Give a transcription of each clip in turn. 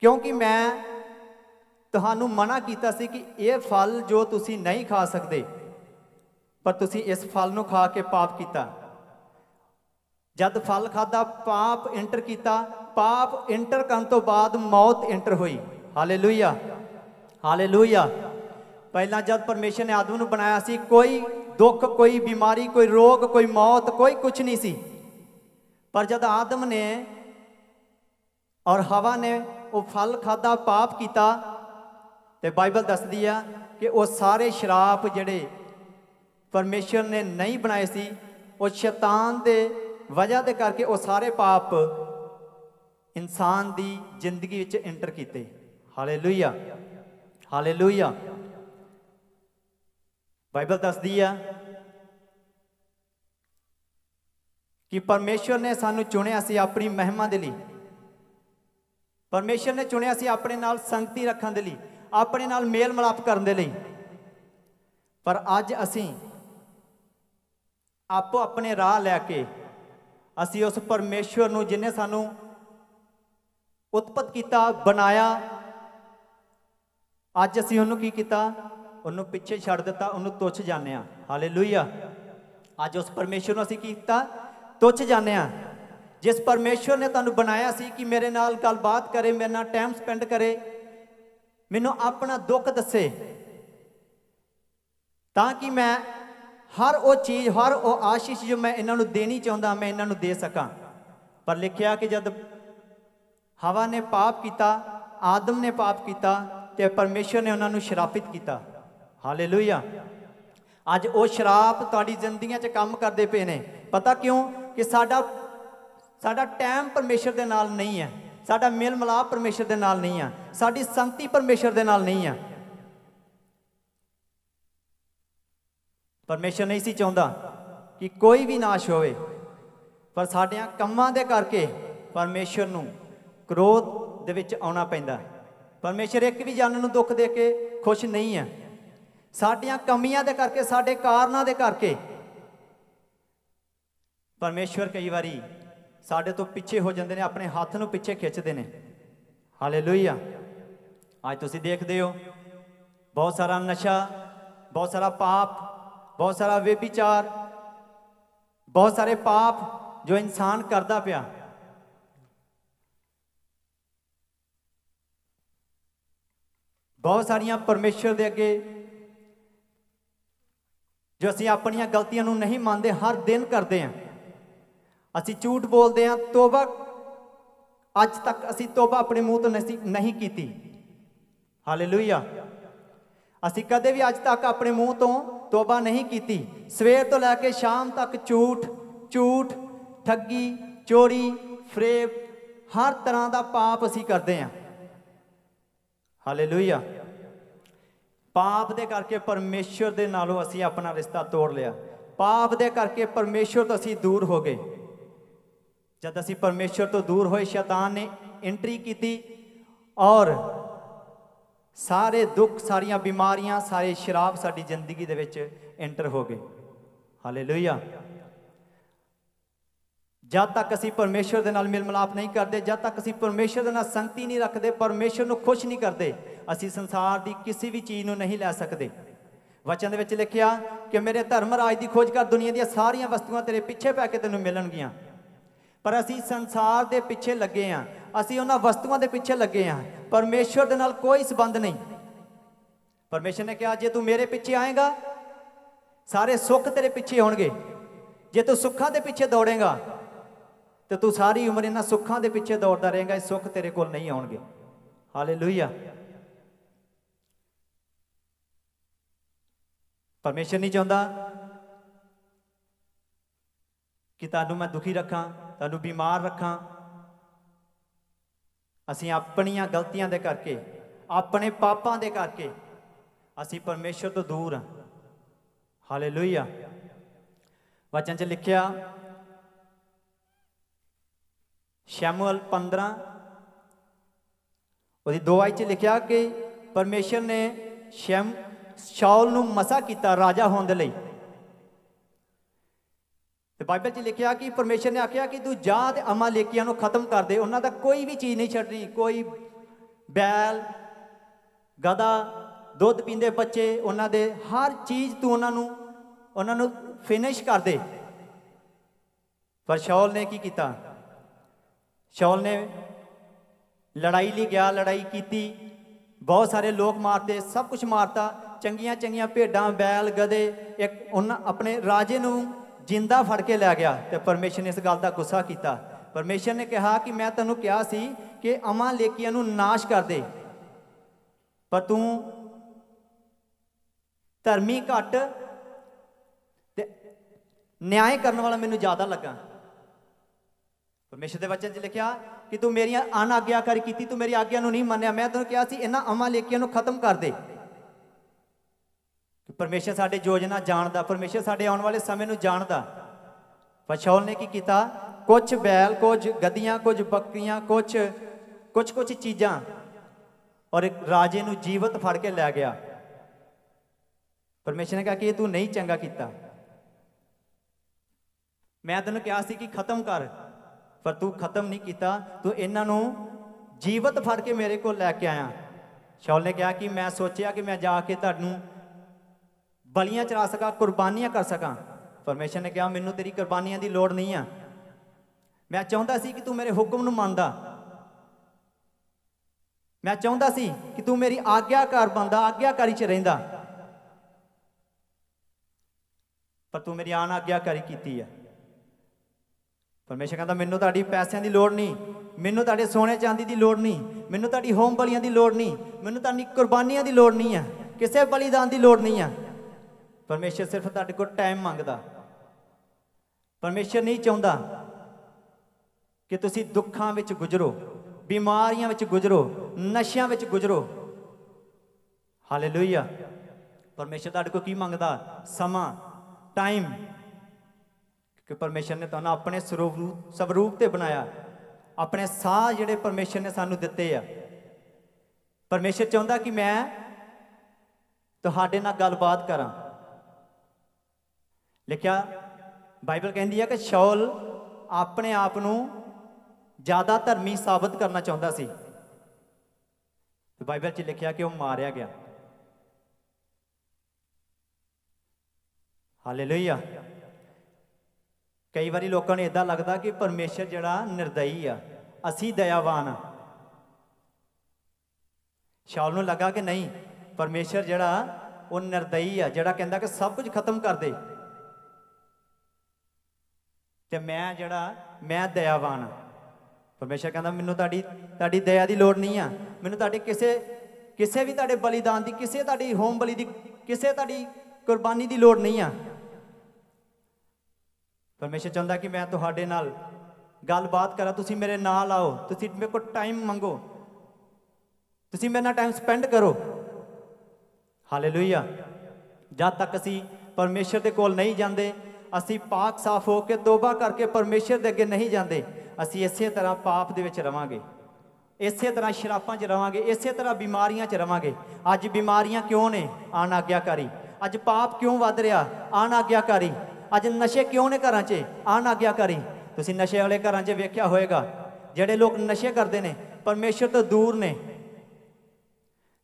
ਕਿਉਂਕਿ ਮੈਂ ਤੁਹਾਨੂੰ ਮਨਾ ਕੀਤਾ ਸੀ ਕਿ ਇਹ ਫਲ ਜੋ ਤੁਸੀਂ ਨਹੀਂ ਖਾ ਸਕਦੇ ਪਰ ਤੁਸੀਂ ਇਸ ਫਲ ਨੂੰ ਖਾ ਕੇ ਪਾਪ ਕੀਤਾ ਜਦ ਫਲ ਖਾਦਾ ਪਾਪ ਇੰਟਰ ਕੀਤਾ ਪਾਪ ਇੰਟਰ ਕਰਨ ਤੋਂ ਬਾਅਦ ਮੌਤ ਇੰਟਰ ਹੋਈ ਹਾਲੇਲੂਇਆ ਹਾਲੇਲੂਇਆ ਪਹਿਲਾਂ ਜਦ ਪਰਮੇਸ਼ਰ ਨੇ ਆਦਮ ਨੂੰ ਬਣਾਇਆ ਸੀ ਕੋਈ ਦੁੱਖ ਕੋਈ ਬਿਮਾਰੀ ਕੋਈ ਰੋਗ ਕੋਈ ਮੌਤ ਕੋਈ ਕੁਝ ਨਹੀਂ ਸੀ ਪਰ ਜਦ ਆਦਮ ਨੇ ਔਰ ਹਵਾ ਨੇ ਉਹ ਫਲ ਖਾਦਾ ਪਾਪ ਕੀਤਾ ਤੇ ਬਾਈਬਲ ਦੱਸਦੀ ਆ ਕਿ ਉਹ ਸਾਰੇ ਸ਼ਰਾਪ ਜਿਹੜੇ ਪਰਮੇਸ਼ਰ ਨੇ ਨਹੀਂ ਬਣਾਏ ਸੀ ਉਹ ਸ਼ੈਤਾਨ ਦੇ ਵਜ੍ਹਾ ਦੇ ਕਰਕੇ ਉਹ ਸਾਰੇ ਪਾਪ ਇਨਸਾਨ ਦੀ ਜ਼ਿੰਦਗੀ ਵਿੱਚ ਇੰਟਰ ਕੀਤੇ ਹਾਲੇਲੂਇਆ ਹਾਲੇਲੂਇਆ ਬਾਈਬਲ ਦੱਸਦੀ ਆ ਕਿ ਪਰਮੇਸ਼ਰ ਨੇ ਸਾਨੂੰ ਚੁਣਿਆ ਸੀ ਆਪਣੀ ਮਹਿਮਾ ਦੇ ਲਈ ਪਰਮੇਸ਼ਰ ਨੇ ਚੁਣਿਆ ਸੀ ਆਪਣੇ ਨਾਲ ਸੰਗਤੀ ਰੱਖਣ ਦੇ ਲਈ ਆਪਣੇ ਨਾਲ ਮੇਲ ਮਲਾਪ ਕਰਨ ਦੇ ਲਈ ਪਰ ਅੱਜ ਅਸੀਂ ਆਪੋ ਆਪਣੇ ਰਾਹ ਲੈ ਕੇ ਅਸੀਂ ਉਸ ਪਰਮੇਸ਼ਵਰ ਨੂੰ ਜਿਨੇ ਸਾਨੂੰ ਉਤਪਤ ਕੀਤਾ ਬਣਾਇਆ ਅੱਜ ਅਸੀਂ ਉਹਨੂੰ ਕੀ ਕੀਤਾ ਉਹਨੂੰ ਪਿੱਛੇ ਛੱਡ ਦਿੱਤਾ ਉਹਨੂੰ ਤੁੱਛ ਜਾਣਿਆ ਹਾਲੇਲੂਇਆ ਅੱਜ ਉਸ ਪਰਮੇਸ਼ਰ ਨੂੰ ਅਸੀਂ ਕੀ ਕੀਤਾ ਤੁੱਛ ਜਾਣਿਆ ਜਿਸ ਪਰਮੇਸ਼ਰ ਨੇ ਤੁਹਾਨੂੰ ਬਣਾਇਆ ਸੀ ਕਿ ਮੇਰੇ ਨਾਲ ਗੱਲਬਾਤ ਕਰੇ ਮੇਰੇ ਨਾਲ ਟਾਈਮ ਸਪੈਂਡ ਕਰੇ ਮੈਨੂੰ ਆਪਣਾ ਦੁੱਖ ਦੱਸੇ ਤਾਂ ਕਿ ਮੈਂ ਹਰ ਉਹ ਚੀਜ਼ ਹਰ ਉਹ ਆਸ਼ੀਸ਼ ਜੋ ਮੈਂ ਇਹਨਾਂ ਨੂੰ ਦੇਣੀ ਚਾਹੁੰਦਾ ਮੈਂ ਇਹਨਾਂ ਨੂੰ ਦੇ ਸਕਾਂ ਪਰ ਲਿਖਿਆ ਕਿ ਜਦ ਹਵਾ ਨੇ ਪਾਪ ਕੀਤਾ ਆਦਮ ਨੇ ਪਾਪ ਕੀਤਾ ਤੇ ਪਰਮੇਸ਼ਰ ਨੇ ਉਹਨਾਂ ਨੂੰ ਸ਼ਰਾਪਿਤ ਕੀਤਾ ਹਾਲੇਲੂਇਆ ਅੱਜ ਉਹ ਸ਼ਰਾਪ ਤੁਹਾਡੀ ਜ਼ਿੰਦਗੀਆਂ 'ਚ ਕੰਮ ਕਰਦੇ ਪਏ ਨੇ ਪਤਾ ਕਿਉਂ ਕਿ ਸਾਡਾ ਸਾਡਾ ਟਾਈਮ ਪਰਮੇਸ਼ਰ ਦੇ ਨਾਲ ਨਹੀਂ ਹੈ ਸਾਡਾ ਮਿਲ ਮਲਾਪ ਪਰਮੇਸ਼ਰ ਦੇ ਨਾਲ ਨਹੀਂ ਆ ਸਾਡੀ ਸੰਤੀ ਪਰਮੇਸ਼ਰ ਦੇ ਨਾਲ ਨਹੀਂ ਆ ਪਰਮੇਸ਼ਰ ਨਹੀਂ ਸੀ ਚਾਹੁੰਦਾ ਕਿ ਕੋਈ ਵੀ ਨਾਸ਼ ਹੋਵੇ ਪਰ ਸਾਡਿਆਂ ਕੰਮਾਂ ਦੇ ਕਰਕੇ ਪਰਮੇਸ਼ਰ ਨੂੰ ਕ੍ਰੋਧ ਦੇ ਵਿੱਚ ਆਉਣਾ ਪੈਂਦਾ ਪਰਮੇਸ਼ਰ ਇੱਕ ਵੀ ਜਨ ਨੂੰ ਦੁੱਖ ਦੇ ਕੇ ਖੁਸ਼ ਨਹੀਂ ਆ ਸਾਡੀਆਂ ਕਮੀਆਂ ਦੇ ਕਰਕੇ ਸਾਡੇ ਕਾਰਨਾਂ ਦੇ ਕਰਕੇ ਪਰਮੇਸ਼ਰ ਕਈ ਵਾਰੀ ਸਾਡੇ ਤੋਂ ਪਿੱਛੇ ਹੋ ਜਾਂਦੇ ਨੇ ਆਪਣੇ ਹੱਥ ਨੂੰ ਪਿੱਛੇ ਖਿੱਚਦੇ ਨੇ ਹਾਲੇਲੂਇਆ ਅੱਜ ਤੁਸੀਂ ਦੇਖਦੇ ਹੋ ਬਹੁਤ ਸਾਰਾ ਨਸ਼ਾ ਬਹੁਤ ਸਾਰਾ ਪਾਪ ਬਹੁਤ ਸਾਰਾ ਵਿਭਿਚਾਰ ਬਹੁਤ ਸਾਰੇ ਪਾਪ ਜੋ ਇਨਸਾਨ ਕਰਦਾ ਪਿਆ ਬਹੁਤ ਸਾਰੀਆਂ ਪਰਮੇਸ਼ਰ ਦੇ ਅੱਗੇ ਜੋ ਅਸੀਂ ਆਪਣੀਆਂ ਗਲਤੀਆਂ ਨੂੰ ਨਹੀਂ ਮੰਨਦੇ ਹਰ ਦਿਨ ਕਰਦੇ ਆਂ ਅਸੀਂ ਝੂਠ ਬੋਲਦੇ ਹਾਂ ਤੋਬਾ ਅੱਜ ਤੱਕ ਅਸੀਂ ਤੋਬਾ ਆਪਣੇ ਮੂੰਹ ਤੋਂ ਨਹੀਂ ਕੀਤੀ ਹਾਲੇਲੂਇਆ ਅਸੀਂ ਕਦੇ ਵੀ ਅੱਜ ਤੱਕ ਆਪਣੇ ਮੂੰਹ ਤੋਂ ਤੋਬਾ ਨਹੀਂ ਕੀਤੀ ਸਵੇਰ ਤੋਂ ਲੈ ਕੇ ਸ਼ਾਮ ਤੱਕ ਝੂਠ ਝੂਠ ਠੱਗੀ ਚੋਰੀ ਫਰੇਬ ਹਰ ਤਰ੍ਹਾਂ ਦਾ ਪਾਪ ਅਸੀਂ ਕਰਦੇ ਹਾਂ ਹਾਲੇਲੂਇਆ ਪਾਪ ਦੇ ਕਰਕੇ ਪਰਮੇਸ਼ਰ ਦੇ ਨਾਲੋਂ ਅਸੀਂ ਆਪਣਾ ਰਿਸ਼ਤਾ ਤੋੜ ਲਿਆ ਪਾਪ ਦੇ ਕਰਕੇ ਪਰਮੇਸ਼ਰ ਤੋਂ ਅਸੀਂ ਦੂਰ ਹੋ ਗਏ ਜਦ ਅਸੀਂ ਪਰਮੇਸ਼ਰ ਤੋਂ ਦੂਰ ਹੋਏ ਸ਼ੈਤਾਨ ਨੇ ਐਂਟਰੀ ਕੀਤੀ ਔਰ ਸਾਰੇ ਦੁੱਖ ਸਾਰੀਆਂ ਬਿਮਾਰੀਆਂ ਸਾਰੇ ਸ਼ਰਾਬ ਸਾਡੀ ਜ਼ਿੰਦਗੀ ਦੇ ਵਿੱਚ ਐਂਟਰ ਹੋ ਗਏ ਹਾਲੇਲੂਇਆ ਜਦ ਤੱਕ ਅਸੀਂ ਪਰਮੇਸ਼ਰ ਦੇ ਨਾਲ ਮਿਲ ਮਲਾਪ ਨਹੀਂ ਕਰਦੇ ਜਦ ਤੱਕ ਅਸੀਂ ਪਰਮੇਸ਼ਰ ਦੇ ਨਾਲ ਸੰਗਤੀ ਨਹੀਂ ਰੱਖਦੇ ਪਰਮੇਸ਼ਰ ਨੂੰ ਖੁਸ਼ ਨਹੀਂ ਕਰਦੇ ਅਸੀਂ ਸੰਸਾਰ ਦੀ ਕਿਸੇ ਵੀ ਚੀਜ਼ ਨੂੰ ਨਹੀਂ ਲੈ ਸਕਦੇ ਵਚਨ ਦੇ ਵਿੱਚ ਲਿਖਿਆ ਕਿ ਮੇਰੇ ਧਰਮ ਰਾਜ ਦੀ ਖੋਜ ਕਰ ਦੁਨੀਆ ਦੀਆਂ ਸਾਰੀਆਂ ਵਸਤੂਆਂ ਤੇਰੇ ਪਿੱਛੇ ਪੈ ਕੇ ਤੈਨੂੰ ਮਿਲਣਗੀਆਂ ਪਰ ਅਸੀਂ ਸੰਸਾਰ ਦੇ ਪਿੱਛੇ ਲੱਗੇ ਆ ਅਸੀਂ ਉਹਨਾਂ ਵਸਤੂਆਂ ਦੇ ਪਿੱਛੇ ਲੱਗੇ ਆ ਪਰਮੇਸ਼ਰ ਦੇ ਨਾਲ ਕੋਈ ਸਬੰਧ ਨਹੀਂ ਪਰਮੇਸ਼ਰ ਨੇ ਕਿਹਾ ਜੇ ਤੂੰ ਮੇਰੇ ਪਿੱਛੇ ਆਏਗਾ ਸਾਰੇ ਸੁੱਖ ਤੇਰੇ ਪਿੱਛੇ ਹੋਣਗੇ ਜੇ ਤੂੰ ਸੁੱਖਾਂ ਦੇ ਪਿੱਛੇ ਦੌੜੇਗਾ ਤੇ ਤੂੰ ਸਾਰੀ ਉਮਰ ਇਹਨਾਂ ਸੁੱਖਾਂ ਦੇ ਪਿੱਛੇ ਦੌੜਦਾ ਰਹੇਗਾ ਇਹ ਸੁੱਖ ਤੇਰੇ ਕੋਲ ਨਹੀਂ ਆਉਣਗੇ ਹਾਲੇਲੂਇਆ ਪਰਮੇਸ਼ਰ ਨਹੀਂ ਚਾਹੁੰਦਾ ਕਿ ਤੁਹਾਨੂੰ ਮੈਂ ਦੁਖੀ ਰੱਖਾਂ ਤੁਹਾਨੂੰ ਬਿਮਾਰ ਰੱਖਾਂ ਅਸੀਂ ਆਪਣੀਆਂ ਗਲਤੀਆਂ ਦੇ ਕਰਕੇ ਆਪਣੇ ਪਾਪਾਂ ਦੇ ਕਰਕੇ ਅਸੀਂ ਪਰਮੇਸ਼ਰ ਤੋਂ ਦੂਰ ਹਾਂ ਹਾਲੇਲੂਇਆ ਵਚਨ 'ਚ ਲਿਖਿਆ ਸ਼ਮੂਅਲ 15 ਉਹਦੀ ਦੁਆਈ 'ਚ ਲਿਖਿਆ ਕਿ ਪਰਮੇਸ਼ਰ ਨੇ ਸ਼ਮ ਸ਼ਾਉਲ ਨੂੰ ਮਸਾ ਕੀਤਾ ਰਾਜਾ ਹੋਣ ਦੇ ਲਈ ਤੇ ਬਾਈਬਲ 'ਚ ਲਿਖਿਆ ਕਿ ਪਰਮੇਸ਼ਰ ਨੇ ਆਖਿਆ ਕਿ ਤੂੰ ਜਾ ਤੇ ਅਮਾਲੇਕੀਆਂ ਨੂੰ ਖਤਮ ਕਰ ਦੇ ਉਹਨਾਂ ਦਾ ਕੋਈ ਵੀ ਚੀਜ਼ ਨਹੀਂ ਛੱਡਣੀ ਕੋਈ ਬੈਲ ਗਧਾ ਦੁੱਧ ਪੀਂਦੇ ਬੱਚੇ ਉਹਨਾਂ ਦੇ ਹਰ ਚੀਜ਼ ਤੂੰ ਉਹਨਾਂ ਨੂੰ ਉਹਨਾਂ ਨੂੰ ਫਿਨਿਸ਼ ਕਰ ਦੇ ਪਰ ਸ਼ੌਲ ਨੇ ਕੀ ਕੀਤਾ ਸ਼ੌਲ ਨੇ ਲੜਾਈ ਲਈ ਗਿਆ ਲੜਾਈ ਕੀਤੀ ਬਹੁਤ ਸਾਰੇ ਲੋਕ ਮਾਰਤੇ ਸਭ ਕੁਝ ਮਾਰਤਾ ਚੰਗੀਆਂ ਚੰਗੀਆਂ ਭੇਡਾਂ ਬੈਲ ਗਦੇ ਇੱਕ ਉਹਨਾਂ ਆਪਣੇ ਰਾਜੇ ਨੂੰ ਜਿੰਦਾ ਫੜ ਕੇ ਲੈ ਗਿਆ ਤੇ ਪਰਮੇਸ਼ਰ ਨੇ ਇਸ ਗੱਲ ਦਾ ਗੁੱਸਾ ਕੀਤਾ ਪਰਮੇਸ਼ਰ ਨੇ ਕਿਹਾ ਕਿ ਮੈਂ ਤੈਨੂੰ ਕਿਹਾ ਸੀ ਕਿ ਅਮਾਂ ਲੇਕੀਆਂ ਨੂੰ ਨਾਸ਼ ਕਰ ਦੇ ਪਰ ਤੂੰ ਧਰਮੀ ਘਟ ਤੇ ਨਿਆਂ ਕਰਨ ਵਾਲਾ ਮੈਨੂੰ ਜ਼ਿਆਦਾ ਲੱਗਾ ਪਰਮੇਸ਼ਰ ਦੇ ਬਚਨ 'ਚ ਲਿਖਿਆ ਕਿ ਤੂੰ ਮੇਰੀਆਂ ਅਨਾਗਿਆਕਾਰੀ ਕੀਤੀ ਤੂੰ ਮੇਰੀ ਆਗਿਆ ਨੂੰ ਨਹੀਂ ਮੰਨਿਆ ਮੈਂ ਤੈਨੂੰ ਕਿਹਾ ਸੀ ਇਹਨਾਂ ਅਮਾਂ ਲੇਕੀਆਂ ਨੂੰ ਖਤਮ ਕਰ ਦੇ ਪਰਮੇਸ਼ਰ ਸਾਡੇ ਯੋਜਨਾ ਜਾਣਦਾ ਪਰਮੇਸ਼ਰ ਸਾਡੇ ਆਉਣ ਵਾਲੇ ਸਮੇਂ ਨੂੰ ਜਾਣਦਾ ਪਛੌਲ ਨੇ ਕੀ ਕੀਤਾ ਕੁਝ ਬੈਲ ਕੁਝ ਗਧੀਆਂ ਕੁਝ ਬੱਕਰੀਆਂ ਕੁਝ ਕੁਝ ਕੁਝ ਚੀਜ਼ਾਂ ਔਰ ਇੱਕ ਰਾਜੇ ਨੂੰ ਜੀਵਤ ਫੜ ਕੇ ਲੈ ਗਿਆ ਪਰਮੇਸ਼ਰ ਨੇ ਕਿਹਾ ਕਿ ਇਹ ਤੂੰ ਨਹੀਂ ਚੰਗਾ ਕੀਤਾ ਮੈਂ ਤੈਨੂੰ ਕਿਹਾ ਸੀ ਕਿ ਖਤਮ ਕਰ ਪਰ ਤੂੰ ਖਤਮ ਨਹੀਂ ਕੀਤਾ ਤੂੰ ਇਹਨਾਂ ਨੂੰ ਜੀਵਤ ਫੜ ਕੇ ਮੇਰੇ ਕੋਲ ਲੈ ਕੇ ਆਇਆ ਸ਼ੌਲ ਨੇ ਕਿਹਾ ਕਿ ਮੈਂ ਸੋਚਿਆ ਕਿ ਮੈਂ ਜਾ ਕੇ ਤੁਹਾਨੂੰ ਬਲੀਆਂ ਚੜਾ ਸਕਾਂ ਕੁਰਬਾਨੀਆਂ ਕਰ ਸਕਾਂ ਪਰਮੇਸ਼ਰ ਨੇ ਕਿਹਾ ਮੈਨੂੰ ਤੇਰੀ ਕੁਰਬਾਨੀਆਂ ਦੀ ਲੋੜ ਨਹੀਂ ਆ ਮੈਂ ਚਾਹੁੰਦਾ ਸੀ ਕਿ ਤੂੰ ਮੇਰੇ ਹੁਕਮ ਨੂੰ ਮੰਨਦਾ ਮੈਂ ਚਾਹੁੰਦਾ ਸੀ ਕਿ ਤੂੰ ਮੇਰੀ ਆਗਿਆਕਾਰ ਬੰਦਾ ਆਗਿਆਕਾਰੀ ਚ ਰਹਿੰਦਾ ਪਰ ਤੂੰ ਮੇਰੀ ਆਨ ਆਗਿਆਕਾਰੀ ਕੀਤੀ ਆ ਪਰਮੇਸ਼ਰ ਕਹਿੰਦਾ ਮੈਨੂੰ ਤੁਹਾਡੀ ਪੈਸਿਆਂ ਦੀ ਲੋੜ ਨਹੀਂ ਮੈਨੂੰ ਤੁਹਾਡੇ ਸੋਨੇ ਚਾਂਦੀ ਦੀ ਲੋੜ ਨਹੀਂ ਮੈਨੂੰ ਤੁਹਾਡੀ ਹੋਮ ਬਲੀਆਂ ਦੀ ਲੋੜ ਨਹੀਂ ਮੈਨੂੰ ਤੁਹਾਡੀ ਕੁਰਬਾਨੀਆਂ ਦੀ ਲੋੜ ਨਹੀਂ ਆ ਕਿਸੇ ਬਲੀਦਾਨ ਦੀ ਲੋੜ ਨਹੀਂ ਆ ਪਰਮੇਸ਼ਰ ਸਿਰਫ ਤੁਹਾਡੇ ਕੋਲ ਟਾਈਮ ਮੰਗਦਾ ਪਰਮੇਸ਼ਰ ਨਹੀਂ ਚਾਹੁੰਦਾ ਕਿ ਤੁਸੀਂ ਦੁੱਖਾਂ ਵਿੱਚ ਗੁਜ਼ਰੋ ਬਿਮਾਰੀਆਂ ਵਿੱਚ ਗੁਜ਼ਰੋ ਨਸ਼ਿਆਂ ਵਿੱਚ ਗੁਜ਼ਰੋ ਹਾਲੇਲੂਇਆ ਪਰਮੇਸ਼ਰ ਤੁਹਾਡੇ ਕੋਲ ਕੀ ਮੰਗਦਾ ਸਮਾਂ ਟਾਈਮ ਕਿ ਪਰਮੇਸ਼ਰ ਨੇ ਤੁਹਾਨੂੰ ਆਪਣੇ ਸਰੂਪ ਸਵਰੂਪ ਤੇ ਬਣਾਇਆ ਆਪਣੇ ਸਾਹ ਜਿਹੜੇ ਪਰਮੇਸ਼ਰ ਨੇ ਸਾਨੂੰ ਦਿੱਤੇ ਆ ਪਰਮੇਸ਼ਰ ਚਾਹੁੰਦਾ ਕਿ ਮੈਂ ਤੁਹਾਡੇ ਨਾਲ ਗੱਲਬਾਤ ਕਰਾਂ ਲਿਖਿਆ ਬਾਈਬਲ ਕਹਿੰਦੀ ਹੈ ਕਿ ਸ਼ੌਲ ਆਪਣੇ ਆਪ ਨੂੰ ਜ਼ਿਆਦਾ ਧਰਮੀ ਸਾਬਤ ਕਰਨਾ ਚਾਹੁੰਦਾ ਸੀ ਤੇ ਬਾਈਬਲ 'ਚ ਲਿਖਿਆ ਕਿ ਉਹ ਮਾਰਿਆ ਗਿਆ ਹਾਲੇਲੂਇਆ ਕਈ ਵਾਰੀ ਲੋਕਾਂ ਨੂੰ ਇਦਾਂ ਲੱਗਦਾ ਕਿ ਪਰਮੇਸ਼ਰ ਜਿਹੜਾ ਨਿਰਦਈ ਆ ਅਸੀਂ ਦਇਆਵਾਨ ਆ ਸ਼ਾਲ ਨੂੰ ਲੱਗਾ ਕਿ ਨਹੀਂ ਪਰਮੇਸ਼ਰ ਜਿਹੜਾ ਉਹ ਨਿਰਦਈ ਆ ਜਿਹੜਾ ਕਹਿੰਦਾ ਕਿ ਸਭ ਕੁਝ ਖਤਮ ਕਰ ਦੇ ਤੇ ਮੈਂ ਜਿਹੜਾ ਮੈਂ ਦਇਆਵਾਨ ਪਰਮੇਸ਼ਰ ਕਹਿੰਦਾ ਮੈਨੂੰ ਤੁਹਾਡੀ ਤੁਹਾਡੀ ਦਇਆ ਦੀ ਲੋੜ ਨਹੀਂ ਆ ਮੈਨੂੰ ਤੁਹਾਡੇ ਕਿਸੇ ਕਿਸੇ ਵੀ ਤੁਹਾਡੇ ਬਲੀਦਾਨ ਦੀ ਕਿਸੇ ਤੁਹਾਡੀ ਹੋਮ ਬਲੀ ਦੀ ਕਿਸੇ ਤੁਹਾਡੀ ਕੁਰਬਾਨੀ ਦੀ ਲੋੜ ਨਹੀਂ ਆ ਪਰਮੇਸ਼ਰ ਚਾਹੁੰਦਾ ਕਿ ਮੈਂ ਤੁਹਾਡੇ ਨਾਲ ਗੱਲਬਾਤ ਕਰਾਂ ਤੁਸੀਂ ਮੇਰੇ ਨਾਲ ਆਓ ਤੁਸੀਂ ਮੇਰੇ ਕੋਲ ਟਾਈਮ ਮੰਗੋ ਤੁਸੀਂ ਮੇਰੇ ਨਾਲ ਟਾਈਮ ਸਪੈਂਡ ਕਰੋ ਹਾਲੇਲੂਇਆ ਜਦ ਤੱਕ ਅਸੀਂ ਪਰਮੇਸ਼ਰ ਦੇ ਕੋਲ ਨਹੀਂ ਜਾਂਦੇ ਅਸੀਂ ਪਾਕ ਸਾਫ਼ ਹੋ ਕੇ ਤੋਬਾ ਕਰਕੇ ਪਰਮੇਸ਼ਰ ਦੇ ਅੱਗੇ ਨਹੀਂ ਜਾਂਦੇ ਅਸੀਂ ਇਸੇ ਤਰ੍ਹਾਂ ਪਾਪ ਦੇ ਵਿੱਚ ਰਵਾਂਗੇ ਇਸੇ ਤਰ੍ਹਾਂ ਸ਼ਰਾਪਾਂ 'ਚ ਰਵਾਂਗੇ ਇਸੇ ਤਰ੍ਹਾਂ ਬਿਮਾਰੀਆਂ 'ਚ ਰਵਾਂਗੇ ਅੱਜ ਬਿਮਾਰੀਆਂ ਕਿਉਂ ਨੇ ਆਣ ਆਗਿਆਕਾਰੀ ਅੱਜ ਪਾਪ ਕਿਉਂ ਵੱਧ ਰਿਹਾ ਆਣ ਆਗਿਆਕਾਰੀ ਅੱਜ ਨਸ਼ੇ ਕਿਉਂ ਨੇ ਘਰਾਂ 'ਚ ਆਣ ਆਗਿਆਕਾਰੀ ਤੁਸੀਂ ਨਸ਼ੇ ਵਾਲੇ ਘਰਾਂ 'ਚ ਵੇਖਿਆ ਹੋਵੇਗਾ ਜਿਹੜੇ ਲੋਕ ਨਸ਼ੇ ਕਰਦੇ ਨੇ ਪਰਮੇਸ਼ਰ ਤੋਂ ਦੂਰ ਨੇ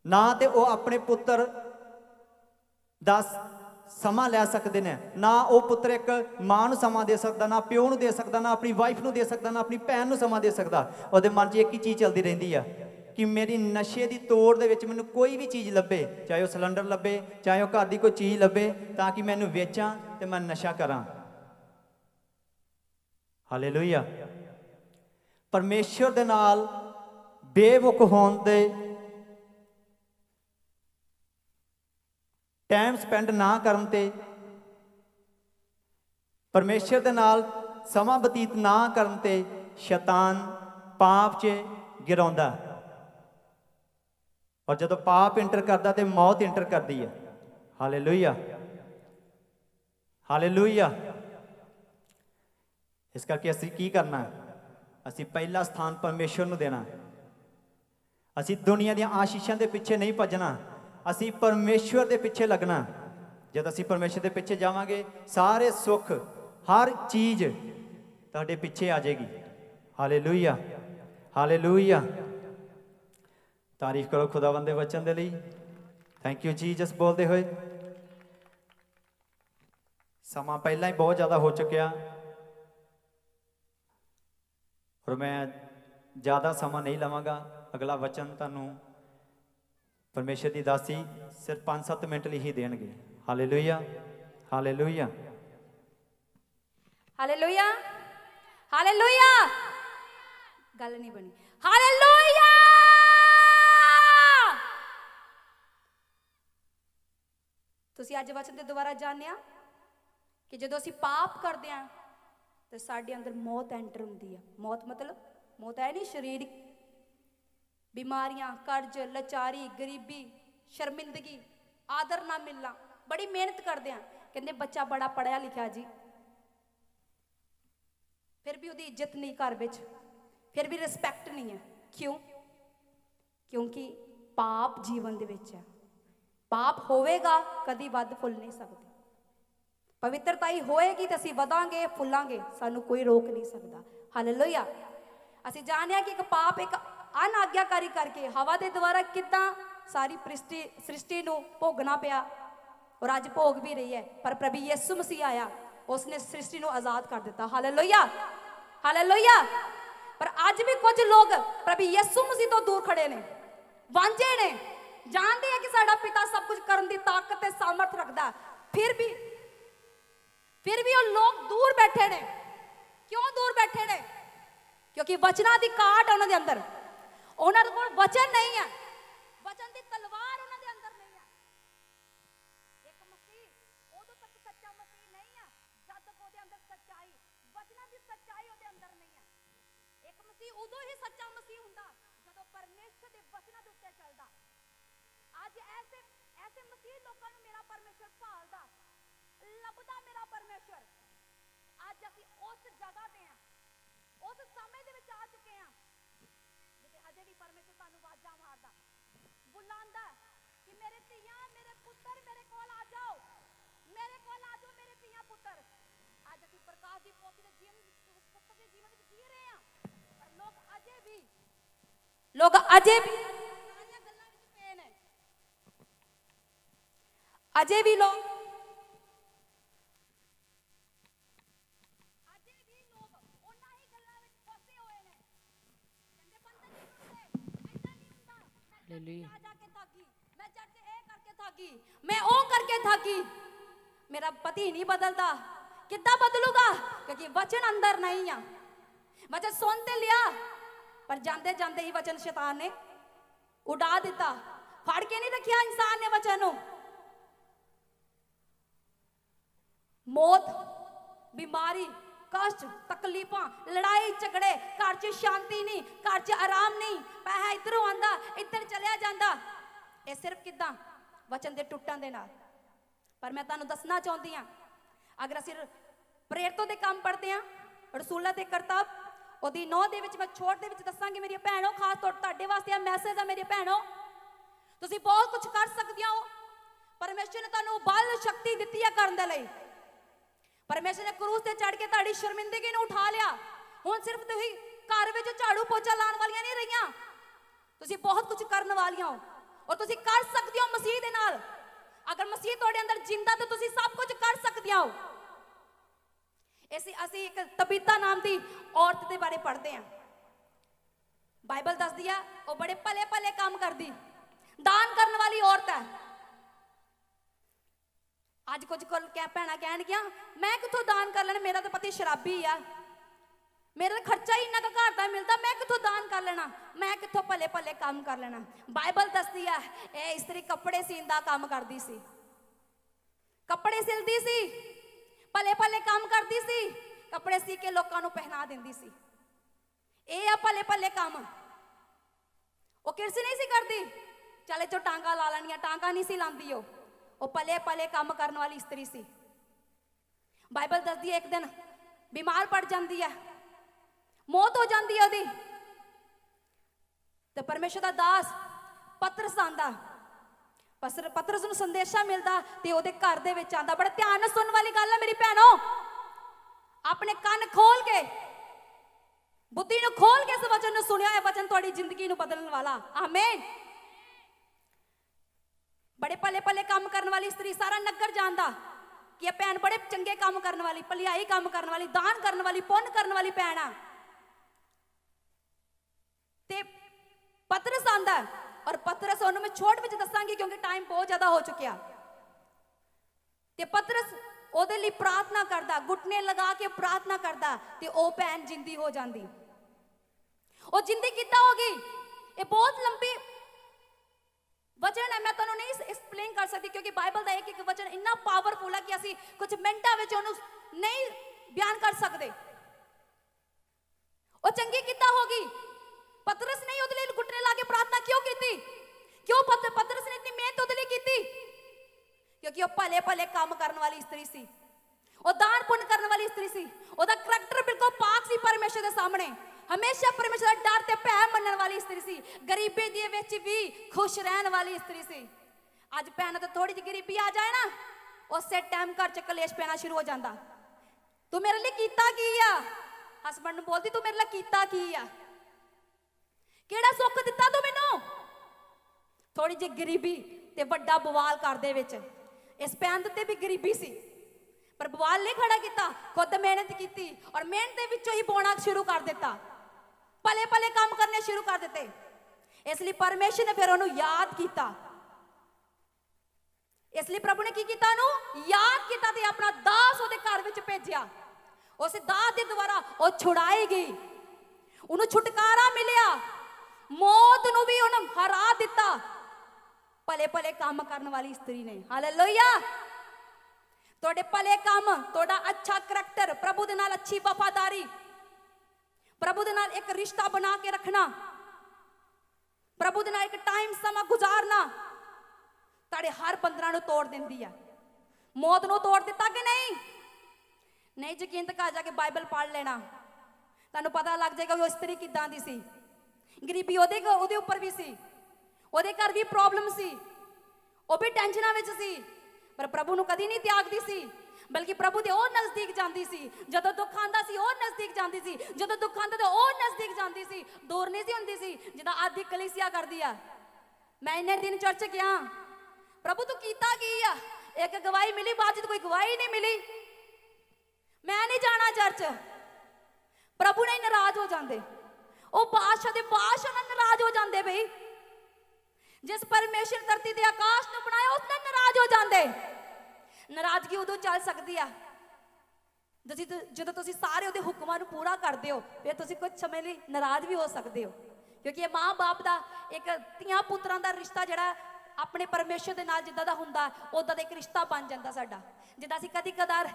ਨਾ ਤੇ ਉਹ ਆਪਣੇ ਪੁੱਤਰ ਦਾ ਸਮਾਂ ਲੈ ਸਕਦੇ ਨੇ ਨਾ ਉਹ ਪੁੱਤਰ ਇੱਕ ਮਾਂ ਨੂੰ ਸਮਾਂ ਦੇ ਸਕਦਾ ਨਾ ਪਿਓ ਨੂੰ ਦੇ ਸਕਦਾ ਨਾ ਆਪਣੀ ਵਾਈਫ ਨੂੰ ਦੇ ਸਕਦਾ ਨਾ ਆਪਣੀ ਭੈਣ ਨੂੰ ਸਮਾਂ ਦੇ ਸਕਦਾ ਉਹਦੇ ਮਨ 'ਚ ਇੱਕ ਹੀ ਚੀਜ਼ ਚੱਲਦੀ ਰਹਿੰਦੀ ਆ ਕਿ ਮੇਰੀ ਨਸ਼ੇ ਦੀ ਤੋੜ ਦੇ ਵਿੱਚ ਮੈਨੂੰ ਕੋਈ ਵੀ ਚੀਜ਼ ਲੱਭੇ ਚਾਹੇ ਉਹ ਸਿਲੰਡਰ ਲੱਭੇ ਚਾਹੇ ਉਹ ਘਰ ਦੀ ਕੋਈ ਚੀਜ਼ ਲੱਭੇ ਤਾਂ ਕਿ ਮੈਨੂੰ ਵੇਚਾਂ ਤੇ ਮੈਂ ਨਸ਼ਾ ਕਰਾਂ ਹਾਲੇਲੂਇਆ ਪਰਮੇਸ਼ਰ ਦੇ ਨਾਲ ਬੇਵਕ ਹੋਣ ਦੇ ਟਾਈਮ ਸਪੈਂਡ ਨਾ ਕਰਨ ਤੇ ਪਰਮੇਸ਼ਰ ਦੇ ਨਾਲ ਸਮਾਂ ਬਤੀਤ ਨਾ ਕਰਨ ਤੇ ਸ਼ੈਤਾਨ ਪਾਪ 'ਚ ਗਿਰਾਉਂਦਾ ਔਰ ਜਦੋਂ ਪਾਪ ਇੰਟਰ ਕਰਦਾ ਤੇ ਮੌਤ ਇੰਟਰ ਕਰਦੀ ਹੈ ਹਾਲੇਲੂਇਆ ਹਾਲੇਲੂਇਆ ਇਸ ਕਰਕੇ ਅਸੀਂ ਕੀ ਕਰਨਾ ਹੈ ਅਸੀਂ ਪਹਿਲਾ ਸਥਾਨ ਪਰਮੇਸ਼ਰ ਨੂੰ ਦੇਣਾ ਅਸੀਂ ਦੁਨੀਆ ਦੀਆਂ ਆਸ਼ੀਸ਼ਾਂ ਦੇ ਪਿੱਛੇ ਨਹੀਂ ਭੱਜਣਾ ਅਸੀਂ ਪਰਮੇਸ਼ਵਰ ਦੇ ਪਿੱਛੇ ਲੱਗਣਾ ਜਦ ਅਸੀਂ ਪਰਮੇਸ਼ਰ ਦੇ ਪਿੱਛੇ ਜਾਵਾਂਗੇ ਸਾਰੇ ਸੁੱਖ ਹਰ ਚੀਜ਼ ਤੁਹਾਡੇ ਪਿੱਛੇ ਆ ਜਾਏਗੀ ਹਾਲੇਲੂਇਆ ਹਾਲੇਲੂਇਆ ਤਾਰੀਫ ਕਰੋ ਖੁਦਾਵੰਦ ਦੇ ਵਚਨ ਦੇ ਲਈ ਥੈਂਕ ਯੂ ਜੀਸਸ ਬੋਲਦੇ ਹੋਏ ਸਮਾਂ ਪਹਿਲਾਂ ਹੀ ਬਹੁਤ ਜ਼ਿਆਦਾ ਹੋ ਚੁੱਕਿਆ ਪਰ ਮੈਂ ਜ਼ਿਆਦਾ ਸਮਾਂ ਨਹੀਂ ਲਵਾਂਗਾ ਅਗਲਾ ਵਚਨ ਤੁਹਾਨੂੰ ਪਰਮੇਸ਼ਰ ਦੀ ਦਾਸੀ ਸਿਰਫ 5-7 ਮਿੰਟ ਲਈ ਹੀ ਦੇਣਗੇ ਹਾਲੇਲੂਇਆ ਹਾਲੇਲੂਇਆ ਹਾਲੇਲੂਇਆ ਹਾਲੇਲੂਇਆ ਗੱਲ ਨਹੀਂ ਬਣੀ ਹਾਲੇਲੂਇਆ ਤੁਸੀਂ ਅੱਜ ਵਚਨ ਦੇ ਦੁਆਰਾ ਜਾਣਿਆ ਕਿ ਜਦੋਂ ਅਸੀਂ ਪਾਪ ਕਰਦੇ ਆਂ ਤੇ ਸਾਡੇ ਅੰਦਰ ਮੌਤ ਐਂਟਰ ਹੁੰਦੀ ਆ ਮੌਤ ਮਤਲਬ ਮੌਤ ਹੈ ਨਹੀਂ ਸਰੀਰਕ ਬਿਮਾਰੀਆਂ ਕਰਜ਼ ਲਚਾਰੀ ਗਰੀਬੀ ਸ਼ਰਮਿੰਦਗੀ ਆਦਰ ਨਾ ਮਿਲਣਾ ਬੜੀ ਮਿਹਨਤ ਕਰਦੇ ਆ ਕਹਿੰਦੇ ਬੱਚਾ ਬੜਾ ਪੜਿਆ ਲਿਖਿਆ ਜੀ ਫਿਰ ਵੀ ਉਹਦੀ ਇੱਜ਼ਤ ਨਹੀਂ ਘਰ ਵਿੱਚ ਫਿਰ ਵੀ ਰਿਸਪੈਕਟ ਨਹੀਂ ਹੈ ਕਿਉਂ ਕਿਉਂਕਿ ਪਾਪ ਜੀਵਨ ਦੇ ਵਿੱਚ ਹੈ ਪਾਪ ਹੋਵੇਗਾ ਕਦੀ ਵੱਧ ਫੁੱਲ ਨਹੀਂ ਸਕਦੇ ਪਵਿੱਤਰਤਾ ਹੀ ਹੋਏਗੀ ਤਾਂ ਅਸੀਂ ਵਧਾਂਗੇ ਫੁੱਲਾਂਗੇ ਸਾਨੂੰ ਕੋਈ ਰੋਕ ਨਹੀਂ ਸਕਦਾ ਹਾਲੇਲੂਇਆ ਅਸੀਂ ਜਾਣਿਆ ਕਿ ਇੱਕ ਪਾਪ ਇੱਕ ਅਨਾਗਿਆਕਾਰੀ ਕਰਕੇ ਹਵਾ ਦੇ ਦੁਆਰਾ ਕਿਦਾਂ ਸਾਰੀ ਪ੍ਰਿਸ਼ਟੀ ਸ੍ਰਿਸ਼ਟੀ ਨੂੰ ਭੋਗਣਾ ਪਿਆ ਔਰ ਅੱਜ ਭੋਗ ਵੀ ਰਹੀ ਹੈ ਪਰ ਪ੍ਰਭੂ ਯਿਸੂ ਮਸੀਹ ਆਇਆ ਉਸਨੇ ਸ੍ਰਿਸ਼ਟੀ ਨੂੰ ਆਜ਼ਾਦ ਕਰ ਦਿੱਤਾ ਹਾਲੇਲੂਇਆ ਹਾਲੇਲੂਇਆ ਪਰ ਅੱਜ ਵੀ ਕੁਝ ਲੋਕ ਪ੍ਰਭੂ ਯਿਸੂ ਮਸੀਹ ਤੋਂ ਦੂਰ ਖੜੇ ਨੇ ਵਾਂਝੇ ਨੇ ਜਾਣਦੇ ਆ ਕਿ ਸਾਡਾ ਪਿਤਾ ਸਭ ਕੁਝ ਕਰਨ ਦੀ ਤਾਕਤ ਤੇ ਸਮਰਥ ਰੱਖਦਾ ਫਿਰ ਵੀ ਫਿਰ ਵੀ ਉਹ ਲੋਕ ਦੂਰ ਬੈਠੇ ਨੇ ਕਿਉਂ ਦੂਰ ਬੈਠੇ ਨੇ ਕਿਉਂਕਿ ਵਚਨਾਂ ਦੀ ਕਾਟ ਉਹਨਾਂ ਦੇ ਅੰਦਰ ਉਹਨਾਂ ਦੇ ਕੋਲ ਵਚਨ ਨਹੀਂ ਆ ਵਚਨ ਦੀ ਤਲਵਾਰ ਉਹਨਾਂ ਦੇ ਅੰਦਰ ਨਹੀਂ ਆ ਇੱਕ ਮਸੀਹ ਉਦੋਂ ਤੱਕ ਸੱਚਾ ਮਸੀਹ ਨਹੀਂ ਆ ਜਦ ਤੱਕ ਉਹਦੇ ਅੰਦਰ ਸੱਚਾਈ ਵਚਨਾਂ ਦੀ ਸੱਚਾਈ ਉਹਦੇ ਅੰਦਰ ਨਹੀਂ ਆ ਇੱਕ ਮਸੀਹ ਉਦੋਂ ਹੀ ਸੱਚਾ ਮਸੀਹ ਹੁੰਦਾ ਜਦੋਂ ਪਰਮੇਸ਼ਰ ਦੇ ਵਚਨਾਂ ਦੇ ਉੱਤੇ ਚੱਲਦਾ ਅੱਜ ਐਸੇ ਐਸੇ ਮਸੀਹ ਲੋਕਾਂ ਨੂੰ ਮੇਰਾ ਪਰਮੇਸ਼ਰ ਭਾਲਦਾ ਲੱਭਦਾ ਮੇਰਾ ਪਰਮੇਸ਼ਰ ਅੱਜ ਅਸੀਂ ਉਸ ਜਗ੍ਹਾ ਤੇ ਆ ਉਸ ਸਮੇਂ ਦੇ ਵਿੱਚ ਅਜੇ ਵੀ ਪਰਮੇਸ਼ਰ ਤੁਹਾਨੂੰ ਆਵਾਜ਼ਾਂ ਮਾਰਦਾ ਬੁਲਾਉਂਦਾ ਕਿ ਮੇਰੇ ਧੀਆ ਮੇਰੇ ਪੁੱਤਰ ਮੇਰੇ ਕੋਲ ਆ ਜਾਓ ਮੇਰੇ ਕੋਲ ਆ ਜਾਓ ਮੇਰੇ ਧੀਆ ਪੁੱਤਰ ਅੱਜ ਅਸੀਂ ਪ੍ਰਕਾਸ਼ ਦੀ ਪੋਤੀ ਦੇ ਜੀਵਨ ਪੁੱਤਰ ਦੇ ਜੀਵਨ ਵਿੱਚ ਜੀ ਰਹੇ ਹਾਂ ਪਰ ਲੋਕ ਅਜੇ ਵੀ ਲੋਕ ਅਜੇ ਵੀ ਅਜੇ ਵੀ ਲੋਕ ਹਾਲੇਲੂਇਆ ਮੈਂ ਜੱਟ ਇਹ ਕਰਕੇ ਥੱਕੀ ਮੈਂ ਉਹ ਕਰਕੇ ਥਾਕੀ ਮੇਰਾ ਪਤੀ ਨਹੀਂ ਬਦਲਦਾ ਕਿੱਦਾਂ ਬਦਲੂਗਾ ਕਿਉਂਕਿ ਵਚਨ ਅੰਦਰ ਨਹੀਂ ਆ ਵਚਨ ਸੁਣ ਤੇ ਲਿਆ ਪਰ ਜਾਂਦੇ ਜਾਂਦੇ ਹੀ ਵਚਨ ਸ਼ੈਤਾਨ ਨੇ ਉਡਾ ਦਿੱਤਾ ਫੜ ਕੇ ਨਹੀਂ ਰੱਖਿਆ ਇਨਸਾਨ ਨੇ ਵਚਨ ਨੂੰ ਮੌਤ ਬਿਮਾਰੀ ਕਸ਼ਟ ਤਕਲੀਫਾਂ ਲੜਾਈ ਝਗੜੇ ਘਰ 'ਚ ਸ਼ਾਂਤੀ ਨਹੀਂ ਘਰ 'ਚ ਆਰਾਮ ਨਹੀਂ ਪੈਸਾ ਇਧਰੋਂ ਆਂਦਾ ਇੱਧਰ ਚਲਿਆ ਜਾਂਦਾ ਇਹ ਸਿਰਫ ਕਿਦਾਂ ਵਚਨ ਦੇ ਟੁੱਟਾਂ ਦੇ ਨਾਲ ਪਰ ਮੈਂ ਤੁਹਾਨੂੰ ਦੱਸਣਾ ਚਾਹੁੰਦੀ ਆ ਅਗਰ ਅਸੀਂ ਪ੍ਰੇਰਿਤੋਂ ਦੇ ਕੰਮ ਪੜਦੇ ਆ ਰਸੂਲਾਂ ਦੇ ਕਰਤੱਵ ਉਹਦੀ ਨੌ ਦੇ ਵਿੱਚ ਮੈਂ ਛੋਟ ਦੇ ਵਿੱਚ ਦੱਸਾਂਗੀ ਮੇਰੀਆਂ ਭੈਣੋ ਖਾਸ ਤੌਰ ਤੁਹਾਡੇ ਵਾਸਤੇ ਆ ਮੈਸੇਜ ਆ ਮੇਰੀ ਭੈਣੋ ਤੁਸੀਂ ਬਹੁਤ ਕੁਝ ਕਰ ਸਕਦੀਆਂ ਹੋ ਪਰਮੇਸ਼ਰ ਨੇ ਤੁਹਾਨੂੰ ਬਲ ਸ਼ਕਤੀ ਦਿੱਤੀ ਆ ਕਰਨ ਦੇ ਲਈ ਪਰਮੇਸ਼ਰ ਨੇ ਕਰੂਸ ਤੇ ਚੜ ਕੇ ਤੁਹਾਡੀ ਸ਼ਰਮਿੰਦਗੀ ਨੂੰ ਉਠਾ ਲਿਆ ਹੁਣ ਸਿਰਫ ਤੁਸੀਂ ਘਰ ਵਿੱਚ ਝਾੜੂ ਪੋਚਾ ਲਾਉਣ ਵਾਲੀਆਂ ਨਹੀਂ ਰਹੀਆਂ ਤੁਸੀਂ ਬਹੁਤ ਕੁਝ ਕਰਨ ਵਾਲੀਆਂ ਹੋ ਔਰ ਤੁਸੀਂ ਕਰ ਸਕਦੇ ਹੋ ਮਸੀਹ ਦੇ ਨਾਲ ਅਗਰ ਮਸੀਹ ਤੁਹਾਡੇ ਅੰਦਰ ਜਿੰਦਾ ਤੇ ਤੁਸੀਂ ਸਭ ਕੁਝ ਕਰ ਸਕਦੇ ਹੋ ਅਸੀਂ ਅਸੀਂ ਇੱਕ ਤਬੀਤਾ ਨਾਮ ਦੀ ਔਰਤ ਦੇ ਬਾਰੇ ਪੜ੍ਹਦੇ ਹਾਂ ਬਾਈਬਲ ਦੱਸਦੀ ਆ ਉਹ ਬੜੇ ਭਲੇ ਭਲੇ ਕੰਮ ਕਰਦੀ ਦਾਨ ਕਰਨ ਵਾਲੀ ਔਰਤ ਹੈ ਅੱਜ ਕੁਝ ਕੋਲ ਕਹਿ ਭੈਣਾ ਕਹਿਣਗੀਆਂ ਮੈਂ ਕਿੱਥੋਂ ਦਾਨ ਕਰ ਲੈਣਾ ਮੇਰਾ ਤਾਂ ਪਤੀ ਸ਼ਰਾਬੀ ਆ ਮੇਰਾ ਖਰਚਾ ਹੀ ਇੰਨਾ ਘਰ ਦਾ ਮਿਲਦਾ ਮੈਂ ਕਿੱਥੋਂ ਦਾਨ ਕਰ ਲੈਣਾ ਮੈਂ ਕਿੱਥੋਂ ਭਲੇ ਭਲੇ ਕੰਮ ਕਰ ਲੈਣਾ ਬਾਈਬਲ ਦੱਸਦੀ ਆ ਇਹ ਇਸਤਰੀ ਕੱਪੜੇ ਸੀਨ ਦਾ ਕੰਮ ਕਰਦੀ ਸੀ ਕੱਪੜੇ ਸਿਲਦੀ ਸੀ ਭਲੇ ਭਲੇ ਕੰਮ ਕਰਦੀ ਸੀ ਕੱਪੜੇ ਸੀ ਕੇ ਲੋਕਾਂ ਨੂੰ ਪਹਿਨਾ ਦਿੰਦੀ ਸੀ ਇਹ ਆ ਭਲੇ ਭਲੇ ਕੰਮ ਉਹ ਕਿਰਸੀ ਨਹੀਂ ਸੀ ਕਰਦੀ ਚਲੇ ਚੋ ਟਾਂਗਾ ਲਾ ਲੈਣੀਆਂ ਟਾਂਗਾ ਨਹੀਂ ਸੀ ਲਾਂਦੀ ਉਹ ਉਹ ਪਲੇ ਪਲੇ ਕੰਮ ਕਰਨ ਵਾਲੀ ਇਸਤਰੀ ਸੀ ਬਾਈਬਲ ਦੱਸਦੀ ਹੈ ਇੱਕ ਦਿਨ ਬਿਮਾਰ ਪੜ ਜਾਂਦੀ ਹੈ ਮੌਤ ਹੋ ਜਾਂਦੀ ਹੈ ਉਹਦੀ ਤੇ ਪਰਮੇਸ਼ਰ ਦਾ ਦਾਸ ਪਤਰਸ ਆਂਦਾ ਪਸਰ ਪਤਰਸ ਨੂੰ ਸੰਦੇਸ਼ਾ ਮਿਲਦਾ ਤੇ ਉਹਦੇ ਘਰ ਦੇ ਵਿੱਚ ਆਂਦਾ ਬੜਾ ਧਿਆਨ ਨਾਲ ਸੁਣਨ ਵਾਲੀ ਗੱਲ ਹੈ ਮੇਰੀ ਭੈਣੋ ਆਪਣੇ ਕੰਨ ਖੋਲ ਕੇ ਬੁੱਧੀ ਨੂੰ ਖੋਲ ਕੇ ਇਸ ਵਚਨ ਨੂੰ ਸੁਣਿਆ ਹੈ ਵਚਨ ਤੁਹਾਡੀ ਜ਼ਿੰਦਗੀ ਨੂੰ ਬਦਲਣ ਵਾਲਾ ਆਮੇਨ ਬੜੇ ਪੱਲੇ ਪੱਲੇ ਕੰਮ ਕਰਨ ਵਾਲੀ ਇਸਤਰੀ ਸਾਰਾ ਨਗਰ ਜਾਣਦਾ ਕਿ ਇਹ ਭੈਣ ਬੜੇ ਚੰਗੇ ਕੰਮ ਕਰਨ ਵਾਲੀ ਭਲਾਈ ਕੰਮ ਕਰਨ ਵਾਲੀ ਦਾਨ ਕਰਨ ਵਾਲੀ ਪੁੰਨ ਕਰਨ ਵਾਲੀ ਭੈਣ ਆ ਤੇ ਪਤਰਸ ਆਂਦਾ ਔਰ ਪਤਰਸ ਉਹਨੂੰ ਮੈਂ ਛੋਟ ਵਿੱਚ ਦੱਸਾਂਗੀ ਕਿਉਂਕਿ ਟਾਈਮ ਬਹੁਤ ਜ਼ਿਆਦਾ ਹੋ ਚੁੱਕਿਆ ਤੇ ਪਤਰਸ ਉਹਦੇ ਲਈ ਪ੍ਰਾਰਥਨਾ ਕਰਦਾ ਗੁੱਟਨੇ ਲਗਾ ਕੇ ਪ੍ਰਾਰਥਨਾ ਕਰਦਾ ਤੇ ਉਹ ਭੈਣ ਜਿੰਦੀ ਹੋ ਜਾਂਦੀ ਉਹ ਜਿੰਦੀ ਕਿੱਦਾਂ ਹੋ ਗਈ ਇਹ ਬਹੁਤ ਲੰਬੀ ਵਚਨ ਹੈ ਮੈਂ ਤੁਹਾਨੂੰ ਨਹੀਂ ਐਕਸਪਲੇਨ ਕਰ ਸਕਦੀ ਕਿਉਂਕਿ ਬਾਈਬਲ ਦਾ ਇੱਕ ਇੱਕ ਵਚਨ ਇੰਨਾ ਪਾਵਰਫੁਲ ਹੈ ਕਿ ਅਸੀਂ ਕੁਝ ਮਿੰਟਾਂ ਵਿੱਚ ਉਹਨੂੰ ਨਹੀਂ ਬਿਆਨ ਕਰ ਸਕਦੇ ਉਹ ਚੰਗੀ ਕਿੱਤਾ ਹੋ ਗਈ ਪਤਰਸ ਨੇ ਉਹਦੇ ਲਈ ਗੁੱਟਰੇ ਲਾ ਕੇ ਪ੍ਰਾਰਥਨਾ ਕਿਉਂ ਕੀਤੀ ਕਿਉਂ ਪਤਰਸ ਨੇ ਇਤਨੀ ਮਿਹਨਤ ਉਹਦੇ ਲਈ ਕੀਤੀ ਕਿਉਂਕਿ ਉਹ ਭਲੇ ਭਲੇ ਕੰਮ ਕਰਨ ਵਾਲੀ ਇਸਤਰੀ ਸੀ ਉਹ ਦਾਨ ਪੁੰਨ ਕਰਨ ਵਾਲੀ ਇਸਤਰੀ ਸੀ ਉਹਦਾ ਕੈਰੈਕਟਰ ਬਿਲਕੁਲ ਪਾਕ ਸੀ ਪਰਮੇਸ਼ਰ ਦੇ ਸਾਹਮਣੇ ਹਮੇਸ਼ਾ ਪਰਮੇਸ਼ਰ ਦਾ ਡਰ ਤੇ ਭੈ ਮੰਨਣ ਵਾਲੀ ਇਸਤਰੀ ਸੀ ਗਰੀਬੀ ਦੇ ਵਿੱਚ ਵੀ ਖੁਸ਼ ਰਹਿਣ ਵਾਲੀ ਇਸਤਰੀ ਸੀ ਅੱਜ ਪੈਣਾ ਤਾਂ ਥੋੜੀ ਜਿਹੀ ਗਰੀਬੀ ਆ ਜਾਏ ਨਾ ਉਸੇ ਟਾਈਮ ਘਰ ਚ ਕਲੇਸ਼ ਪੈਣਾ ਸ਼ੁਰੂ ਹੋ ਜਾਂਦਾ ਤੂੰ ਮੇਰੇ ਲਈ ਕੀਤਾ ਕੀ ਆ ਹਸਬੰਡ ਨੂੰ ਬੋਲਦੀ ਤੂੰ ਮੇਰੇ ਲਈ ਕੀਤਾ ਕੀ ਆ ਕਿਹੜਾ ਸੁੱਖ ਦਿੱਤਾ ਤੂੰ ਮੈਨੂੰ ਥੋੜੀ ਜਿਹੀ ਗਰੀਬੀ ਤੇ ਵੱਡਾ ਬਵਾਲ ਕਰਦੇ ਦੇ ਵਿੱਚ ਇਸ ਪੈਣ ਦੇ ਤੇ ਵੀ ਗਰੀਬੀ ਸੀ ਪਰ ਬਵਾਲ ਨਹੀਂ ਖੜਾ ਕੀਤਾ ਖੁਦ ਮਿਹਨਤ ਕੀਤੀ ਔਰ ਮਿਹਨਤ ਦੇ ਵਿੱਚੋਂ ਹੀ ਬੋਣਾ ਸ਼ੁਰੂ ਕਰ ਦਿੱਤਾ ਪਲੇ ਪਲੇ ਕੰਮ ਕਰਨੇ ਸ਼ੁਰੂ ਕਰ ਦਿੱਤੇ ਇਸ ਲਈ ਪਰਮੇਸ਼ਰ ਨੇ ਫਿਰ ਉਹਨੂੰ ਯਾਦ ਕੀਤਾ ਇਸ ਲਈ ਪ੍ਰਭੂ ਨੇ ਕੀ ਕੀਤਾ ਉਹਨੂੰ ਯਾਦ ਕੀਤਾ ਤੇ ਆਪਣਾ ਦਾਸ ਉਹਦੇ ਘਰ ਵਿੱਚ ਭੇਜਿਆ ਉਸ ਦਾਸ ਦੇ ਦੁਆਰਾ ਉਹ ਛੁਡਾਈ ਗਈ ਉਹਨੂੰ ਛੁਟਕਾਰਾ ਮਿਲਿਆ ਮੌਤ ਨੂੰ ਵੀ ਉਹਨੇ ਹਰਾ ਦਿੱਤਾ ਪਲੇ ਪਲੇ ਕੰਮ ਕਰਨ ਵਾਲੀ ਇਸਤਰੀ ਨੇ ਹਾਲੇਲੂਇਆ ਤੁਹਾਡੇ ਪਲੇ ਕੰਮ ਤੁਹਾਡਾ ਅੱਛਾ ਕਰੈਕਟਰ ਪ੍ਰਭੂ ਦੇ ਨਾਲ ਅੱਛੀ ਵਫਾਦਾਰੀ ਪ੍ਰਭੂ ਦੇ ਨਾਲ ਇੱਕ ਰਿਸ਼ਤਾ ਬਣਾ ਕੇ ਰੱਖਣਾ ਪ੍ਰਭੂ ਦੇ ਨਾਲ ਇੱਕ ਟਾਈਮ ਸਮਾਂ ਗੁਜ਼ਾਰਨਾ ਤੁਹਾਡੇ ਹਰ ਬੰਦਰਾਂ ਨੂੰ ਤੋੜ ਦਿੰਦੀ ਆ ਮੌਤ ਨੂੰ ਤੋੜ ਦਿੱਤਾ ਕਿ ਨਹੀਂ ਨਹੀਂ ਜੇ ਕਿੰਤ ਕਾ ਜਾ ਕੇ ਬਾਈਬਲ ਪੜ੍ਹ ਲੈਣਾ ਤੁਹਾਨੂੰ ਪਤਾ ਲੱਗ ਜਾਏਗਾ ਉਹ ਇਸਤਰੀ ਕਿਦਾਂ ਦੀ ਸੀ ਗਰੀਬੀ ਉਹਦੇ ਉਹਦੇ ਉੱਪਰ ਵੀ ਸੀ ਉਹਦੇ ਘਰ ਵੀ ਪ੍ਰੋਬਲਮ ਸੀ ਉਹ ਵੀ ਟੈਨਸ਼ਨਾਂ ਵਿੱਚ ਸੀ ਪਰ ਪ੍ਰਭੂ ਨੂੰ ਕਦੀ ਨਹੀਂ ਤਿਆਗਦੀ ਸੀ ਬਲਕਿ ਪ੍ਰਭੂ ਦੇ ਉਹ ਨਜ਼ਦੀਕ ਜਾਂਦੀ ਸੀ ਜਦੋਂ ਦੁੱਖ ਆਂਦਾ ਸੀ ਉਹ ਨਜ਼ਦੀਕ ਜਾਂਦੀ ਸੀ ਜਦੋਂ ਦੁੱਖ ਆਂਦਾ ਤੇ ਉਹ ਨਜ਼ਦੀਕ ਜਾਂਦੀ ਸੀ ਦੂਰ ਨਹੀਂ ਸੀ ਹੁੰਦੀ ਸੀ ਜਿਹਦਾ ਆਦੀ ਕਲੀਸਿਆ ਕਰਦੀ ਆ ਮੈਂ ਇੰਨੇ ਦਿਨ ਚਰਚ ਗਿਆ ਪ੍ਰਭੂ ਤੂੰ ਕੀਤਾ ਕੀ ਆ ਇੱਕ ਗਵਾਹੀ ਮਿਲੀ ਬਾਅਦ ਵਿੱਚ ਕੋਈ ਗਵਾਹੀ ਨਹੀਂ ਮਿਲੀ ਮੈਂ ਨਹੀਂ ਜਾਣਾ ਚਰਚ ਪ੍ਰਭੂ ਨੇ ਨਾਰਾਜ਼ ਹੋ ਜਾਂਦੇ ਉਹ ਬਾਦਸ਼ਾਹ ਦੇ ਬਾਦਸ਼ਾਹ ਨਾਲ ਨਾਰਾਜ਼ ਹੋ ਜਾਂਦੇ ਬਈ ਜਿਸ ਪਰਮੇਸ਼ਰ ਧਰਤੀ ਦੇ ਆਕਾਸ਼ ਨੂੰ ਬਣਾਇਆ ਉਸ ਨਾਲ ਨਾਰਾਜ਼ ਹੋ ਜਾਂਦੇ ਨਰਾਜ਼ਗੀ ਉਦੋਂ ਚੱਲ ਸਕਦੀ ਆ ਜਦੋਂ ਜਦੋਂ ਤੁਸੀਂ ਸਾਰੇ ਉਹਦੇ ਹੁਕਮਾਂ ਨੂੰ ਪੂਰਾ ਕਰਦੇ ਹੋ ਫਿਰ ਤੁਸੀਂ ਕੁਝ ਸਮੇਂ ਲਈ ਨਰਾਜ਼ ਵੀ ਹੋ ਸਕਦੇ ਹੋ ਕਿਉਂਕਿ ਇਹ ਮਾਂ-ਬਾਪ ਦਾ ਇੱਕ ਧੀਆਂ ਪੁੱਤਰਾਂ ਦਾ ਰਿਸ਼ਤਾ ਜਿਹੜਾ ਆਪਣੇ ਪਰਮੇਸ਼ਰ ਦੇ ਨਾਲ ਜਿੱਦਾਂ ਦਾ ਹੁੰਦਾ ਉਦਾਂ ਦਾ ਇੱਕ ਰਿਸ਼ਤਾ ਬਣ ਜਾਂਦਾ ਸਾਡਾ ਜਿੱਦਾਂ ਅਸੀਂ ਕਦੀ ਕਦਾਰ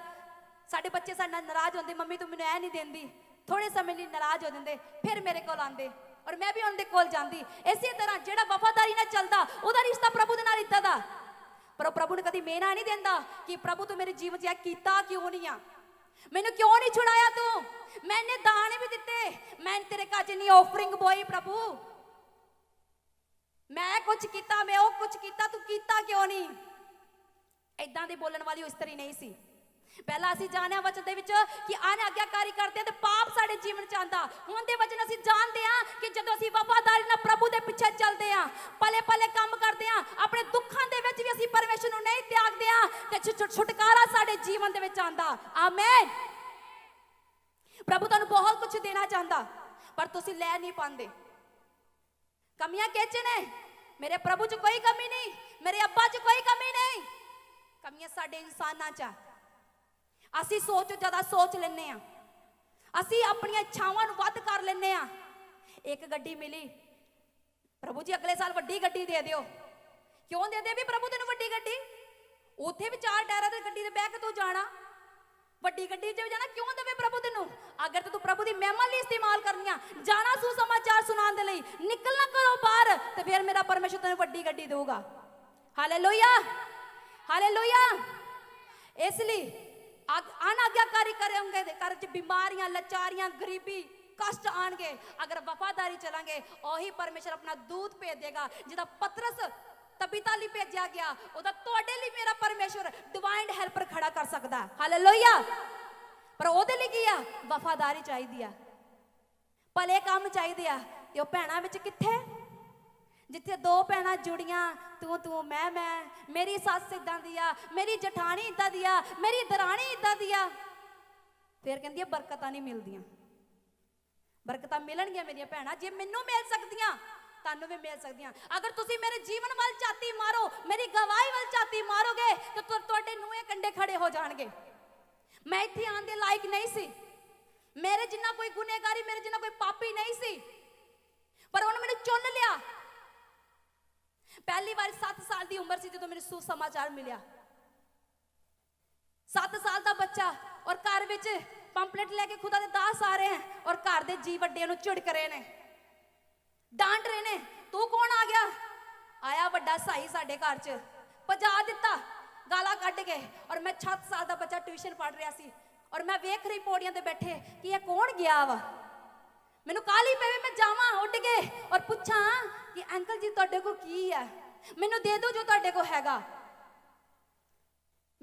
ਸਾਡੇ ਬੱਚੇ ਸਾਡੇ ਨਾਲ ਨਾਰਾਜ਼ ਹੁੰਦੇ ਮੰਮੀ ਤੂੰ ਮੈਨੂੰ ਐ ਨਹੀਂ ਦਿੰਦੀ ਥੋੜੇ ਸਮੇਂ ਲਈ ਨਾਰਾਜ਼ ਹੋ ਜਾਂਦੇ ਫਿਰ ਮੇਰੇ ਕੋਲ ਆਉਂਦੇ ਔਰ ਮੈਂ ਵੀ ਉਹਨਾਂ ਦੇ ਕੋਲ ਜਾਂਦੀ ਇਸੇ ਤਰ੍ਹਾਂ ਜਿਹੜਾ ਵਫਾਦਾਰੀ ਨਾਲ ਚੱਲਦਾ ਉਹਦਾ ਰਿਸ਼ਤਾ ਪ੍ਰਭੂ ਦੇ ਨਾਲ ਇੱਦਾਂ ਦਾ ਪਰ ਉਹ ਪ੍ਰਭੂ ਨੇ ਕਦੀ ਮੇਨਾ ਨਹੀਂ ਦਿੰਦਾ ਕਿ ਪ੍ਰਭੂ ਤੂੰ ਮੇਰੇ ਜੀਵਨ 'ਚ ਇਹ ਕੀਤਾ ਕਿਉਂ ਨਹੀਂ ਆ ਮੈਨੂੰ ਕਿਉਂ ਨਹੀਂ ਛੁਡਾਇਆ ਤੂੰ ਮੈਨੇ ਦਾਣੇ ਵੀ ਦਿੱਤੇ ਮੈਂ ਤੇਰੇ ਘਰ ਜਿੰਨੀ ਨਹੀਂ ਆਫਰਿੰਗ ਬੋਈ ਪ੍ਰਭੂ ਮੈਂ ਕੁਝ ਕੀਤਾ ਮੈਂ ਉਹ ਕੁਝ ਕੀਤਾ ਤੂੰ ਕੀਤਾ ਕਿਉਂ ਨਹੀਂ ਐਦਾਂ ਦੇ ਬੋਲਣ ਵਾਲੀ ਉਸ ਤਰੀ ਨਹੀਂ ਸੀ ਪਹਿਲਾਂ ਅਸੀਂ ਜਾਣਿਆ ਵਚਨ ਦੇ ਵਿੱਚ ਕਿ ਅਨਾਗਿਆਕਾਰੀ ਕਰਦੇ ਆ ਤੇ ਪਾਪ ਸਾਡੇ ਜੀਵਨ ਚ ਆਂਦਾ ਹੁਣ ਦੇ ਵਚਨ ਅਸੀਂ ਜਾਣਦੇ ਆ ਕਿ ਜਦੋਂ ਅਸੀਂ ਵਫਾਦਾਰੀ ਨਾਲ ਪ੍ਰਭੂ ਦੇ ਪਿੱਛੇ ਚੱਲਦੇ ਆ ਪਲੇ ਪਲੇ ਕੰਮ ਕਰਦੇ ਆ ਆਪਣੇ ਦੁੱਖਾਂ ਦੇ ਵਿੱਚ ਵੀ ਅਸੀਂ ਪਰਮੇਸ਼ਰ ਨੂੰ ਨਹੀਂ ਤਿਆਗਦੇ ਆ ਤੇ ਛੁਟਕਾਰਾ ਸਾਡੇ ਜੀਵਨ ਦੇ ਵਿੱਚ ਆਂਦਾ ਆਮੇਨ ਪ੍ਰਭੂ ਤੁਹਾਨੂੰ ਬਹੁਤ ਕੁਝ ਦੇਣਾ ਚਾਹੁੰਦਾ ਪਰ ਤੁਸੀਂ ਲੈ ਨਹੀਂ ਪਾਉਂਦੇ ਕਮੀਆਂ ਕਿਹਚੇ ਨੇ ਮੇਰੇ ਪ੍ਰਭੂ 'ਚ ਕੋਈ ਕਮੀ ਨਹੀਂ ਮੇਰੇ ਅੱਬਾ 'ਚ ਕੋਈ ਕਮੀ ਨਹੀਂ ਕਮੀਆਂ ਸਾਡੇ ਇਨਸਾਨਾਂ 'ਚ ਆ ਅਸੀਂ ਸੋਚ ਜ਼ਿਆਦਾ ਸੋਚ ਲੈਨੇ ਆ ਅਸੀਂ ਆਪਣੀਆਂ ਇੱਛਾਵਾਂ ਨੂੰ ਵੱਧ ਕਰ ਲੈਨੇ ਆ ਇੱਕ ਗੱਡੀ ਮਿਲੀ ਪ੍ਰਭੂ ਜੀ ਅਗਲੇ ਸਾਲ ਵੱਡੀ ਗੱਡੀ ਦੇ ਦਿਓ ਕਿਉਂ ਦੇ ਦੇ ਵੀ ਪ੍ਰਭੂ ਤੈਨੂੰ ਵੱਡੀ ਗੱਡੀ ਉੱਥੇ ਵੀ ਚਾਰ ਟਾਇਰਾਂ ਦੀ ਗੱਡੀ ਦੇ ਬਹਿ ਕੇ ਤੂੰ ਜਾਣਾ ਵੱਡੀ ਗੱਡੀ 'ਚ ਜਾਣਾ ਕਿਉਂ ਦੇਵੇ ਪ੍ਰਭੂ ਤੈਨੂੰ ਅਗਰ ਤੂੰ ਪ੍ਰਭੂ ਦੀ ਮਹਿਮਾ ਲਈ ਇਸਤੇਮਾਲ ਕਰਨੀਆਂ ਜਾਣਾ ਸੂ ਸਮਾਚਾਰ ਸੁਣਾਉਣ ਦੇ ਲਈ ਨਿਕਲਣਾ ਕਰੋ ਬਾਹਰ ਤੇ ਫਿਰ ਮੇਰਾ ਪਰਮੇਸ਼ਰ ਤੈਨੂੰ ਵੱਡੀ ਗੱਡੀ ਦੇਊਗਾ ਹਾਲੇਲੂਇਆ ਹਾਲੇਲੂਇਆ ਇਸ ਲਈ ਅਨਾਗਿਆਕਾਰੀ ਕਰਾਂਗੇ ਦੇ ਕਰ 'ਚ ਬਿਮਾਰੀਆਂ ਲਚਾਰੀਆਂ ਗਰੀਬੀ ਕਸ਼ਟ ਆਣਗੇ ਅਗਰ ਵਫਾਦਾਰੀ ਚਲਾਂਗੇ ਉਹੀ ਪਰਮੇਸ਼ਰ ਆਪਣਾ ਦੂਤ ਭੇਜ ਦੇਗਾ ਜਿਹਦਾ ਪਤਰਸ ਤਬੀਤਾ ਲਈ ਭੇਜਿਆ ਗਿਆ ਉਹਦਾ ਤੁਹਾਡੇ ਲਈ ਮੇਰਾ ਪਰਮੇਸ਼ਰ ਡਿਵਾਈਨ ਹੈਲਪਰ ਖੜਾ ਕਰ ਸਕਦਾ ਹਾਲੇਲੂਇਆ ਪਰ ਉਹਦੇ ਲਈ ਕੀ ਆ ਵਫਾਦਾਰੀ ਚਾਹੀਦੀ ਆ ਭਲੇ ਕੰਮ ਚਾਹੀਦੇ ਆ ਤੇ ਉਹ ਭੈਣਾ ਵਿੱਚ ਕਿੱਥੇ ਜਿੱਥੇ ਦੋ ਭੈਣਾਂ ਜੁੜੀਆਂ ਤੂੰ ਤੂੰ ਮੈਂ ਮੈਂ ਮੇਰੀ ਸੱਸ ਇਦਾਂ ਦੀ ਆ ਮੇਰੀ ਜਠਾਣੀ ਇਦਾਂ ਦੀ ਆ ਮੇਰੀ ਦਰਾਣੀ ਇਦਾਂ ਦੀ ਆ ਫਿਰ ਕਹਿੰਦੀ ਆ ਬਰਕਤਾਂ ਨਹੀਂ ਮਿਲਦੀਆਂ ਬਰਕਤਾਂ ਮਿਲਣਗੀਆਂ ਮੇਰੀਆਂ ਭੈਣਾਂ ਜੇ ਮੈਨੂੰ ਮਿਲ ਸਕਦੀਆਂ ਤੁਹਾਨੂੰ ਵੀ ਮਿਲ ਸਕਦੀਆਂ ਅਗਰ ਤੁਸੀਂ ਮੇਰੇ ਜੀਵਨ ਵੱਲ ਚਾਤੀ ਮਾਰੋ ਮੇਰੀ ਗਵਾਹੀ ਵੱਲ ਚਾਤੀ ਮਾਰੋਗੇ ਤਾਂ ਤੁਹਾਡੇ ਨੂਹੇ ਕੰਡੇ ਖੜੇ ਹੋ ਜਾਣਗੇ ਮੈਂ ਇੱਥੇ ਆਣ ਦੇ ਲਾਇਕ ਨਹੀਂ ਸੀ ਮੇਰੇ ਜਿੰਨਾ ਕੋਈ ਗੁਨੇਗਾਰੀ ਮੇਰੇ ਜਿੰਨਾ ਕੋਈ ਪਾਪੀ ਨਹੀਂ ਸੀ ਪਰ ਉਹਨੇ ਮੈਨੂੰ ਚੁਣ ਲਿਆ ਪਹਿਲੀ ਵਾਰ 7 ਸਾਲ ਦੀ ਉਮਰ ਸੀ ਜਦੋਂ ਮੈਨੂੰ ਸੂ ਸਮਾਚਾਰ ਮਿਲਿਆ 7 ਸਾਲ ਦਾ ਬੱਚਾ ਔਰ ਘਰ ਵਿੱਚ ਪੰਪਲੇਟ ਲੈ ਕੇ ਖੁਦਾ ਦੇ ਦਾਸ ਆ ਰਹੇ ਹਨ ਔਰ ਘਰ ਦੇ ਜੀ ਵੱਡੇ ਨੂੰ ਝਿੜਕ ਰਹੇ ਨੇ ਡਾਂਟ ਰਹੇ ਨੇ ਤੂੰ ਕੌਣ ਆ ਗਿਆ ਆਇਆ ਵੱਡਾ ਸਾਈ ਸਾਡੇ ਘਰ 'ਚ ਪਜਾ ਦਿੱਤਾ ਗਾਲਾਂ ਕੱਢ ਕੇ ਔਰ ਮੈਂ 6 ਸਾਲ ਦਾ ਬੱਚਾ ਟਿਊਸ਼ਨ ਪੜ੍ਹ ਰਿਹਾ ਸੀ ਔਰ ਮੈਂ ਵੇਖ ਰਹੀ ਪੌੜੀਆਂ ਤੇ ਬੈਠੇ ਕਿ ਇਹ ਕੌਣ ਗਿਆ ਵਾ ਮੈਨੂੰ ਕਾਲੀ ਪਵੇ ਮੈਂ ਜਾਵਾਂ ਉੱਡ ਕੇ ਔਰ ਪੁੱਛਾਂ ਕਿ ਅੰਕਲ ਜੀ ਤੁਹਾਡੇ ਕੋ ਕੀ ਹੈ ਮੈਨੂੰ ਦੇ ਦਿਓ ਜੋ ਤੁਹਾਡੇ ਕੋ ਹੈਗਾ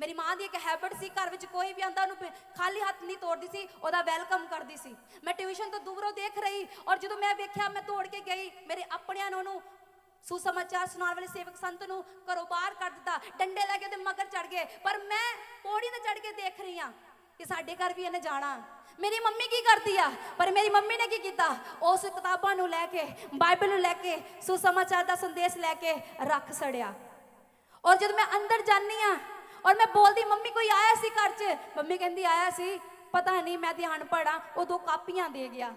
ਮੇਰੀ ਮਾਂ ਦੀ ਇੱਕ ਹੈਬਿਟ ਸੀ ਘਰ ਵਿੱਚ ਕੋਈ ਵੀ ਆਂਦਾ ਉਹਨੂੰ ਖਾਲੀ ਹੱਥ ਨਹੀਂ ਤੋੜਦੀ ਸੀ ਉਹਦਾ ਵੈਲਕਮ ਕਰਦੀ ਸੀ ਮੈਂ ਟਿਊਸ਼ਨ ਤੋਂ ਦੂਰੋਂ ਦੇਖ ਰਹੀ ਔਰ ਜਦੋਂ ਮੈਂ ਵੇਖਿਆ ਮੈਂ ਤੋੜ ਕੇ ਗਈ ਮੇਰੇ ਆਪਣਿਆਂ ਨੂੰ ਉਹਨੂੰ ਸੁਸਮਾਚਾਰ ਸੁਣਾਉਣ ਵਾਲੇ ਸੇਵਕ ਸੰਤ ਨੂੰ ਘਰੋਂ ਬਾਹਰ ਕਰ ਦਿੱਤਾ ਡੰਡੇ ਲੱਗੇ ਕੇ ਮਗਰ ਚੜ ਗਏ ਪਰ ਮੈਂ ਪੌੜੀ ਤੇ ਚੜ ਕੇ ਦੇਖ ਰਹੀ ਆਂ ਕਿ ਸਾਡੇ ਘਰ ਵੀ ਇਹਨੇ ਜਾਣਾ ਮੇਰੀ ਮੰਮੀ ਕੀ ਕਰਦੀ ਆ ਪਰ ਮੇਰੀ ਮੰਮੀ ਨੇ ਕੀ ਕੀਤਾ ਉਸ ਕਿਤਾਬਾਂ ਨੂੰ ਲੈ ਕੇ ਬਾਈਬਲ ਨੂੰ ਲੈ ਕੇ ਸੁਸਮਾਚਾਰ ਦਾ ਸੰਦੇਸ਼ ਲੈ ਕੇ ਰੱਖ ਸੜਿਆ ਔਰ ਜਦ ਮੈਂ ਅੰਦਰ ਜਾਨੀ ਆ ਔਰ ਮੈਂ ਬੋਲਦੀ ਮੰਮੀ ਕੋਈ ਆਇਆ ਸੀ ਘਰ 'ਚ ਮੰਮੀ ਕਹਿੰਦੀ ਆਇਆ ਸੀ ਪਤਾ ਨਹੀਂ ਮੈਂ ਧਿਆਨ ਪੜਾ ਉਹ ਦੋ ਕਾਪੀਆਂ ਦੇ ਗਿਆ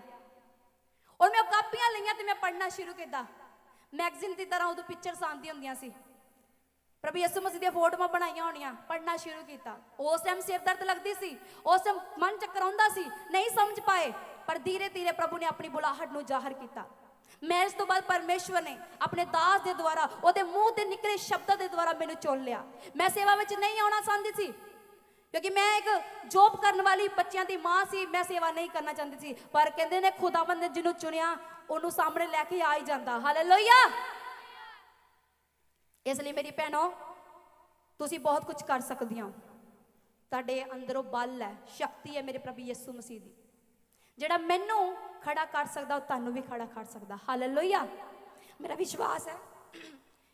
ਔਰ ਮੈਂ ਉਹ ਕਾਪੀਆਂ ਲਈਆਂ ਤੇ ਮੈਂ ਪੜਨਾ ਸ਼ੁਰੂ ਕੀਤਾ ਮੈਗਜ਼ੀਨ ਦੀ ਤਰ੍ਹਾਂ ਉਦੋਂ ਪਿਕਚਰਸ ਆਉਂਦੀਆਂ ਹੁੰਦੀਆਂ ਸੀ ਪ੍ਰਭੂ ਯਿਸੂ ਮਸੀਹ ਦੀਆਂ ਫੋਟੋਆਂ ਬਣਾਈਆਂ ਹੋਣੀਆਂ ਪੜਨਾ ਸ਼ੁਰੂ ਕੀਤਾ ਉਸ ਟਾਈਮ ਸਿਰ ਦਰਦ ਲੱਗਦੀ ਸੀ ਉਸ ਟਾਈਮ ਮਨ ਚੱਕਰ ਆਉਂਦਾ ਸੀ ਨਹੀਂ ਸਮਝ ਪਾਏ ਪਰ ਧੀਰੇ ਧੀਰੇ ਪ੍ਰਭੂ ਨੇ ਆਪਣੀ ਬੁਲਾਹਟ ਨੂੰ ਜ਼ਾਹਰ ਕੀਤਾ ਮੈਰਿਜ ਤੋਂ ਬਾਅਦ ਪਰਮੇਸ਼ਵਰ ਨੇ ਆਪਣੇ ਦਾਸ ਦੇ ਦੁਆਰਾ ਉਹਦੇ ਮੂੰਹ ਤੇ ਨਿਕਲੇ ਸ਼ਬਦਾਂ ਦੇ ਦੁਆਰਾ ਮੈਨੂੰ ਚੁਣ ਲਿਆ ਮੈਂ ਸੇਵਾ ਵਿੱਚ ਨਹੀਂ ਆਉਣਾ ਚਾਹੁੰਦੀ ਸੀ ਕਿਉਂਕਿ ਮੈਂ ਇੱਕ ਜੋਬ ਕਰਨ ਵਾਲੀ ਬੱਚਿਆਂ ਦੀ ਮਾਂ ਸੀ ਮੈਂ ਸੇਵਾ ਨਹੀਂ ਕਰਨਾ ਚਾਹੁੰਦੀ ਸੀ ਪਰ ਕਹਿੰਦੇ ਨੇ ਖੁਦਾਵੰਦ ਨੇ ਜਿਹਨੂੰ ਚੁਣਿਆ ਉਹਨੂੰ ਸਾਹਮਣੇ ਲੈ ਕੇ ਆ ਹੀ ਜਾਂਦਾ ਹਾਲੇਲੂਇਆ ਇਸ ਲਈ ਮੇਰੀ ਭੈਣੋ ਤੁਸੀਂ ਬਹੁਤ ਕੁਝ ਕਰ ਸਕਦੀਆਂ ਤੁਹਾਡੇ ਅੰਦਰੋਂ ਬਲ ਹੈ ਸ਼ਕਤੀ ਹੈ ਮੇਰੇ ਪ੍ਰਭੂ ਯਿਸੂ ਮਸੀਹ ਦੀ ਜਿਹੜਾ ਮੈਨੂੰ ਖੜਾ ਕਰ ਸਕਦਾ ਉਹ ਤੁਹਾਨੂੰ ਵੀ ਖੜਾ ਕਰ ਸਕਦਾ ਹਾਲੇਲੂਇਆ ਮੇਰਾ ਵਿਸ਼ਵਾਸ ਹੈ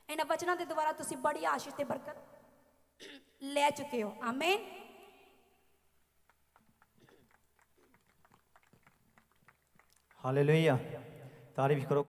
ਇਹਨਾਂ ਵਚਨਾਂ ਦੇ ਦੁਆਰਾ ਤੁਸੀਂ ਬੜੀ ਆਸ਼ੀਸ਼ ਤੇ ਬਰਕਤ ਲੈ ਚੁੱਕੇ ਹੋ ਆਮੇਨ ਹਾਲੇਲੂਇਆ ਤਾਰੀਫ ਕਰੋ